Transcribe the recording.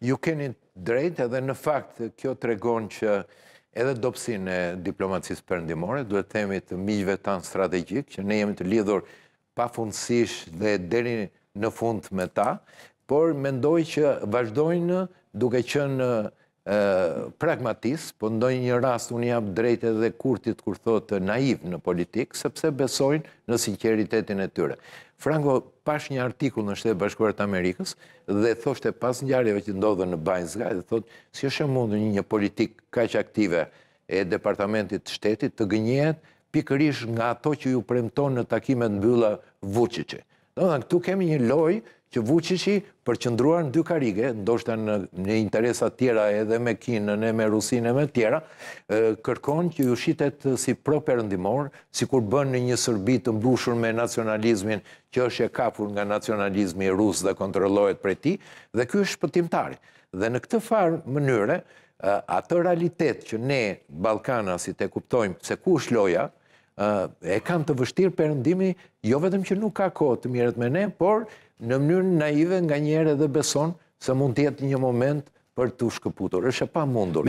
ju keni drejt edhe në fakt kjo të regon që edhe dopsin e diplomacisë përndimore, duhet temi të miqve tanë strategik, që ne jemi të lidhur pa fundësish dhe deri në fund me ta, por mendoj që vazhdojnë duke qënë pragmatis, po ndojnë një rast unë jap drejtë edhe kurtit kur thotë naiv në politikë, sepse besojnë në sinceritetin e tyre. Franco pash një artikull në shtetë bashkuarët Amerikës dhe thoshte pas njarjeve që ndodhe në Bajnësga dhe thotë si është mundë një një politikë kaq aktive e departamentit shtetit të gënjet pikërish nga ato që ju premton në takimet në bylla vuqëqe. dhe në këtu kemi një lojë që Vucici për qëndruar në dy karige, ndoshtë në një interesat tjera edhe me Kinën e me Rusinë e me tjera, kërkon që ju shitet si properëndimor, si kur bën një sërbit të mbushur me nacionalizmin që është e kapur nga nacionalizmi e Rusë dhe kontrolojët për ti, dhe kjo është pëtimtari. Dhe në këtë farë mënyre, atë realitet që ne, Balkana, si te kuptojmë se ku është loja, e kam të vështirë përëndimi, jo vetëm që nuk ka kohë të mjerët me ne, por në mënyrë naive nga njerë edhe beson se mund tjetë një moment për të shkëputur. është e pa mundur.